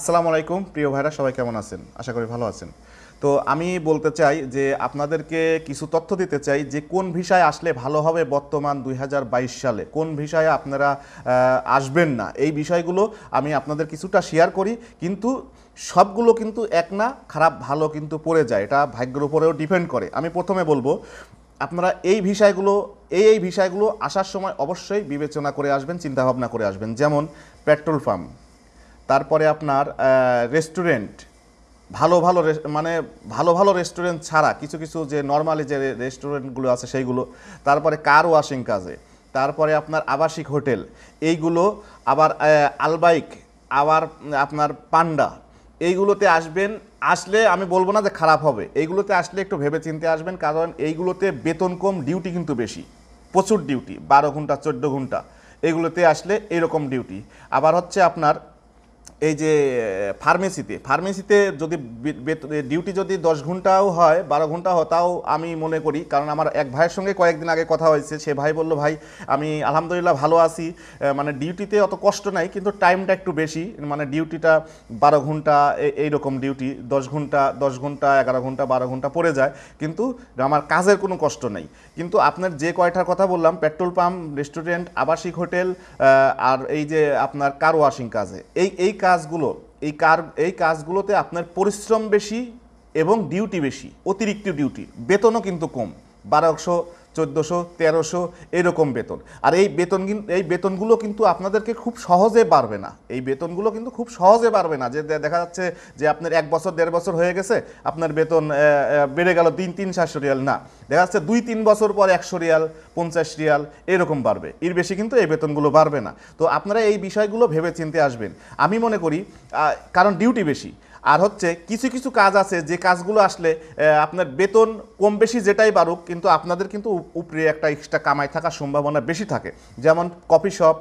আসসালামু আলাইকুম প্রিয় ভাইরা সবাই কেমন আছেন আশা করি ভালো আছেন তো আমি বলতে চাই যে আপনাদেরকে কিছু তথ্য দিতে চাই যে কোন ভিসায় আসলে ভালো হবে বর্তমান দুই সালে কোন ভিসায় আপনারা আসবেন না এই বিষয়গুলো আমি আপনাদের কিছুটা শেয়ার করি কিন্তু সবগুলো কিন্তু এক না খারাপ ভালো কিন্তু পড়ে যায় এটা ভাগ্যের উপরেও ডিপেন্ড করে আমি প্রথমে বলবো আপনারা এই বিষয়গুলো এই এই বিষয়গুলো আসার সময় অবশ্যই বিবেচনা করে আসবেন চিন্তাভাবনা করে আসবেন যেমন পেট্রোল পাম্প তারপরে আপনার রেস্টুরেন্ট ভালো ভালো মানে ভালো ভালো রেস্টুরেন্ট ছাড়া কিছু কিছু যে নর্মালি যে রেস্টুরেন্টগুলো আছে সেইগুলো তারপরে কার ওয়াশিং কাজে তারপরে আপনার আবাসিক হোটেল এইগুলো আবার আলবাইক আবার আপনার পান্ডা এইগুলোতে আসবেন আসলে আমি বলবো না যে খারাপ হবে এইগুলোতে আসলে একটু ভেবে চিনতে আসবেন কারণ এইগুলোতে বেতন কম ডিউটি কিন্তু বেশি প্রচুর ডিউটি বারো ঘন্টা চোদ্দো ঘন্টা এগুলোতে আসলে এরকম ডিউটি আবার হচ্ছে আপনার এই যে ফার্মেসিতে ফার্মেসিতে যদি ডিউটি যদি দশ ঘন্টাও হয় বারো ঘন্টা হয় তাও আমি মনে করি কারণ আমার এক ভাইয়ের সঙ্গে কয়েকদিন আগে কথা হয়েছে সে ভাই বলল ভাই আমি আলহামদুলিল্লাহ ভালো আছি মানে ডিউটিতে অত কষ্ট নাই কিন্তু টাইমটা একটু বেশি মানে ডিউটিটা বারো ঘন্টা এইরকম ডিউটি দশ ঘন্টা দশ ঘন্টা এগারো ঘন্টা বারো ঘন্টা পড়ে যায় কিন্তু আমার কাজের কোনো কষ্ট নেই কিন্তু আপনার যে কয়টার কথা বললাম পেট্রোল পাম্প রেস্টুরেন্ট আবাসিক হোটেল আর এই যে আপনার কার ওয়াশিং কাজে এই এই কাজ কাজগুলো এই কার এই কাজগুলোতে আপনার পরিশ্রম বেশি এবং ডিউটি বেশি অতিরিক্ত ডিউটি বেতনও কিন্তু কম বারোশো চোদ্দোশো তেরোশো এরকম বেতন আর এই বেতন এই বেতনগুলো কিন্তু আপনাদেরকে খুব সহজে বাড়বে না এই বেতনগুলো কিন্তু খুব সহজে বাড়বে না যে দেখা যাচ্ছে যে আপনার এক বছর দেড় বছর হয়ে গেছে আপনার বেতন বেড়ে গেল তিন তিন সাতশো রিয়াল না দেখা যাচ্ছে দুই তিন বছর পর একশো রিয়াল পঞ্চাশ রিয়াল এরকম বাড়বে এর বেশি কিন্তু এই বেতনগুলো বাড়বে না তো আপনারা এই বিষয়গুলো ভেবে চিনতে আসবেন আমি মনে করি কারণ ডিউটি বেশি আর হচ্ছে কিছু কিছু কাজ আছে যে কাজগুলো আসলে আপনার বেতন কম বেশি যেটাই বাড়ুক কিন্তু আপনাদের কিন্তু উপরে একটা এক্সট্রা কামাই থাকার সম্ভাবনা বেশি থাকে যেমন coffee shop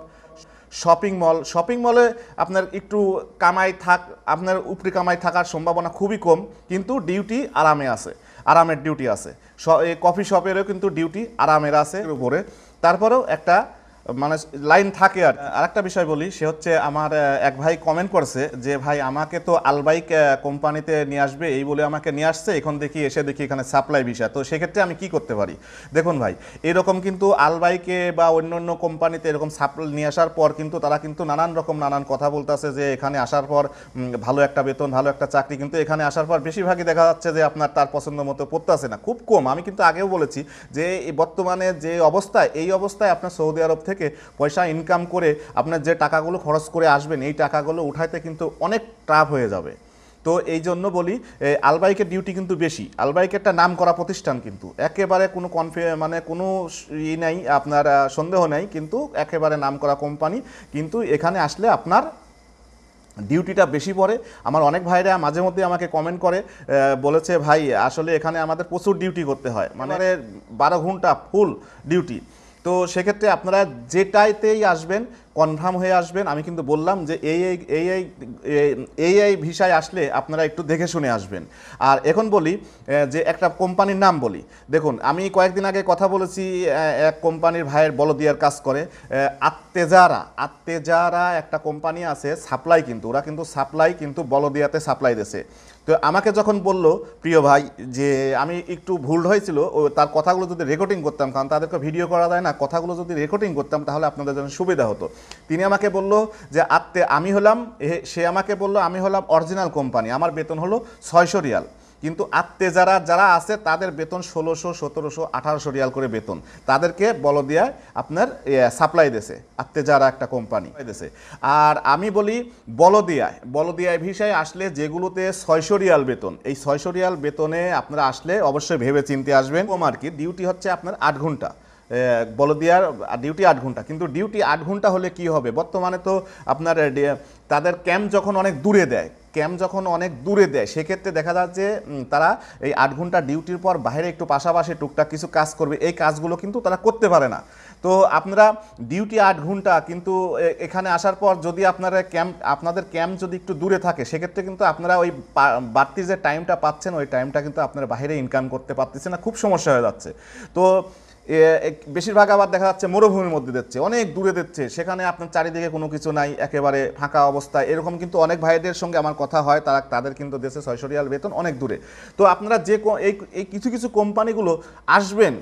shopping mall shopping মলে আপনার একটু কামাই থাক আপনার উপরি কামাই থাকার সম্ভাবনা খুবই কম কিন্তু ডিউটি আরামে আছে আরামের ডিউটি আছে কফি শপেরও কিন্তু ডিউটি আরামের আছে উপরে তারপরেও একটা মানে লাইন থাকে আর আরেকটা বিষয় বলি সে হচ্ছে আমার এক ভাই কমেন্ট করছে যে ভাই আমাকে তো আলবাইক কোম্পানিতে নিয়ে আসবে এই বলে আমাকে নিয়ে আসছে এখন দেখি এসে দেখি এখানে সাপ্লাই ভিসা তো সেক্ষেত্রে আমি কি করতে পারি দেখুন ভাই এরকম কিন্তু আলবাইকে বা অন্য অন্য কোম্পানিতে এরকম সাপ্লাই নিয়ে আসার পর কিন্তু তারা কিন্তু নানান রকম নানান কথা বলতেছে যে এখানে আসার পর ভালো একটা বেতন ভালো একটা চাকরি কিন্তু এখানে আসার পর বেশিরভাগই দেখা যাচ্ছে যে আপনার তার পছন্দ মতো পড়তেছে না খুব কম আমি কিন্তু আগেও বলেছি যে বর্তমানে যে অবস্থা এই অবস্থায় আপনার সৌদি আরব থেকে থেকে পয়সা ইনকাম করে আপনার যে টাকাগুলো খরচ করে আসবেন এই টাকাগুলো উঠাইতে কিন্তু অনেক টাফ হয়ে যাবে তো এই জন্য বলি আলবাইকের ডিউটি কিন্তু বেশি আলবাইক একটা নাম করা প্রতিষ্ঠান কিন্তু একেবারে কোনো কনফি মানে কোনো ই নাই আপনার সন্দেহ নেই কিন্তু একেবারে নাম করা কোম্পানি কিন্তু এখানে আসলে আপনার ডিউটিটা বেশি পড়ে আমার অনেক ভাইরা মাঝে মধ্যে আমাকে কমেন্ট করে বলেছে ভাই আসলে এখানে আমাদের প্রচুর ডিউটি করতে হয় মানে বারো ঘন্টা ফুল ডিউটি তো সেক্ষেত্রে আপনারা যেটাইতেই আসবেন কনফার্ম হয়ে আসবেন আমি কিন্তু বললাম যে এই এই এই এই ভিসায় আসলে আপনারা একটু দেখে শুনে আসবেন আর এখন বলি যে একটা কোম্পানির নাম বলি দেখুন আমি কয়েকদিন আগে কথা বলেছি এক কোম্পানির ভাইয়ের বলদিয়ার কাজ করে আত্মেজারা আত্মেজারা একটা কোম্পানি আছে সাপ্লাই কিন্তু ওরা কিন্তু সাপ্লাই কিন্তু বলদিয়াতে সাপ্লাই দিয়েছে তো আমাকে যখন বলল প্রিয় ভাই যে আমি একটু ভুল হয়েছিল ও তার কথাগুলো যদি রেকর্ডিং করতাম কারণ তাদেরকে ভিডিও করা যায় না কথাগুলো যদি রেকর্ডিং করতাম তাহলে আপনাদের জন্য সুবিধা হতো তিনি আমাকে বলল যে আত্মে আমি হলাম সে আমাকে বলল আমি হলাম অরিজিনাল কোম্পানি আমার বেতন হলো ছয়শো রিয়াল কিন্তু আত্মে যারা যারা আছে তাদের বেতন ষোলোশো সতেরোশো আঠারোশো রিয়াল করে বেতন তাদেরকে বলদিয়ায় আপনার সাপ্লাই দেশে আত্মে যারা একটা কোম্পানি দেশে আর আমি বলি বলদিয়ায় বলদিয়ায় ভিসায় আসলে যেগুলোতে ছয়শো রিয়াল বেতন এই ছয়শো রিয়াল বেতনে আপনারা আসলে অবশ্যই ভেবে চিনতে আসবেন কম আর কি ডিউটি হচ্ছে আপনার আট ঘন্টা দেওয়ার ডিউটি আট ঘন্টা কিন্তু ডিউটি আট ঘন্টা হলে কি হবে বর্তমানে তো আপনার তাদের ক্যাম্প যখন অনেক দূরে দেয় ক্যাম্প যখন অনেক দূরে দেয় সেক্ষেত্রে দেখা যায় যে তারা এই আট ঘন্টা ডিউটির পর বাইরে একটু পাশাপাশি টুকটাক কিছু কাজ করবে এই কাজগুলো কিন্তু তারা করতে পারে না তো আপনারা ডিউটি আট ঘন্টা কিন্তু এখানে আসার পর যদি আপনারা ক্যাম্প আপনাদের ক্যাম্প যদি একটু দূরে থাকে সেক্ষেত্রে কিন্তু আপনারা ওই বাড়তি যে টাইমটা পাচ্ছেন ওই টাইমটা কিন্তু আপনারা বাইরে ইনকাম করতে পারতেছে না খুব সমস্যা হয়ে যাচ্ছে তো বেশিরভাগ আবার দেখা যাচ্ছে মরুভূমির মধ্যে দিচ্ছে অনেক দূরে দিচ্ছে সেখানে আপনার চারিদিকে কোনো কিছু নাই একেবারে ফাঁকা অবস্থায় এরকম কিন্তু অনেক ভাইদের সঙ্গে আমার কথা হয় তারা তাদের কিন্তু দেশে ছয়শরিয়াল বেতন অনেক দূরে তো আপনারা যে এই কিছু কিছু কোম্পানিগুলো আসবেন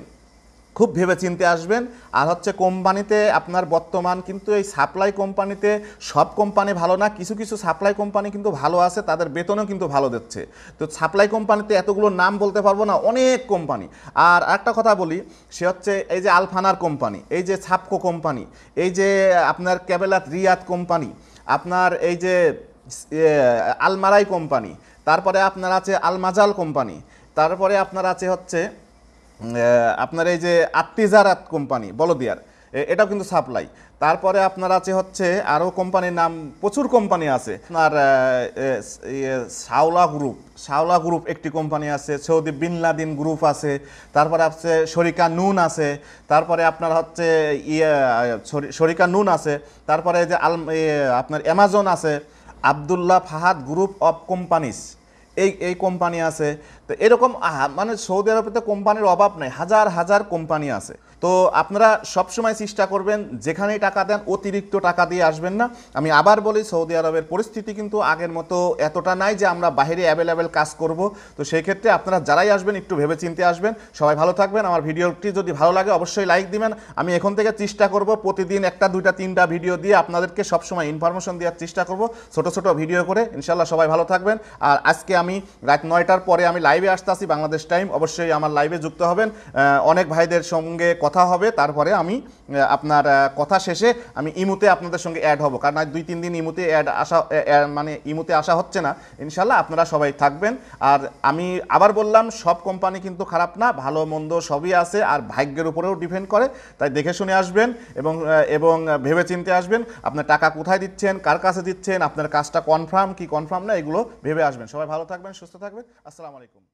খুব ভেবে চিনতে আসবেন আর হচ্ছে কোম্পানিতে আপনার বর্তমান কিন্তু এই সাপ্লাই কোম্পানিতে সব কোম্পানি ভালো না কিছু কিছু সাপ্লাই কোম্পানি কিন্তু ভালো আছে তাদের বেতনও কিন্তু ভালো দিচ্ছে তো সাপ্লাই কোম্পানিতে এতগুলো নাম বলতে পারবো না অনেক কোম্পানি আর একটা কথা বলি সে হচ্ছে এই যে আলফানার কোম্পানি এই যে ছাপকো কোম্পানি এই যে আপনার ক্যাবেলাত রিয়াদ কোম্পানি আপনার এই যে আলমারাই কোম্পানি তারপরে আপনার আছে আলমাজাল কোম্পানি তারপরে আপনার আছে হচ্ছে আপনার এই যে আত্মিজারাত কোম্পানি বলদিয়ার এটাও কিন্তু সাপ্লাই তারপরে আপনার আছে হচ্ছে আরও কোম্পানির নাম প্রচুর কোম্পানি আছে আপনার শাওলা ইয়ে, গ্রুপ শাওলা গ্রুপ একটি কোম্পানি আছে সৌদি বিন লাদিন গ্রুপ আছে তারপরে আছে শরিকা নুন আছে তারপরে আপনার হচ্ছে ইয়ে শরিকা নুন আছে তারপরে যে আল আপনার অ্যামাজন আছে Abdullah Fahad group of companies এই এই কোম্পানি আছে তো এরকম মানে সৌদি আরবে তো কোম্পানির অভাব নেই হাজার হাজার কোম্পানি আছে তো আপনারা সবসময় চেষ্টা করবেন যেখানেই টাকা দেন অতিরিক্ত টাকা দিয়ে আসবেন না আমি আবার বলি সৌদি আরবের পরিস্থিতি কিন্তু আগের মতো এতটা নাই যে আমরা বাইরে অ্যাভেলেবেল কাজ করব তো সেই ক্ষেত্রে আপনারা যারাই আসবেন একটু ভেবে চিনতে আসবেন সবাই ভালো থাকবেন আমার ভিডিওটি যদি ভালো লাগে অবশ্যই লাইক দিবেন আমি এখন থেকে চেষ্টা করব প্রতিদিন একটা দুইটা তিনটা ভিডিও দিয়ে আপনাদেরকে সবসময় ইনফরমেশন দেওয়ার চেষ্টা করব ছোট ছোট ভিডিও করে ইনশাল্লাহ সবাই ভালো থাকবেন আর আজকে আমি রাত নয়টার পরে আমি লাইভ লাইভে আসতে আসি বাংলাদেশ টাইম অবশ্যই আমার লাইভে যুক্ত হবেন অনেক ভাইদের সঙ্গে কথা হবে তারপরে আমি আপনার কথা শেষে আমি ইমুতে আপনাদের সঙ্গে অ্যাড হব কারণ দুই তিন দিন ইমুতে অ্যাড আসা মানে ইমুতে আসা হচ্ছে না ইনশাল্লাহ আপনারা সবাই থাকবেন আর আমি আবার বললাম সব কোম্পানি কিন্তু খারাপ না ভালো মন্দ সবই আছে আর ভাগ্যের উপরেও ডিপেন্ড করে তাই দেখে শুনে আসবেন এবং এবং ভেবে চিনতে আসবেন আপনার টাকা কোথায় দিচ্ছেন কার কাছে দিচ্ছেন আপনার কাজটা কনফার্ম কি কনফার্ম না এগুলো ভেবে আসবেন সবাই ভালো থাকবেন সুস্থ থাকবেন আসসালামু আলাইকুম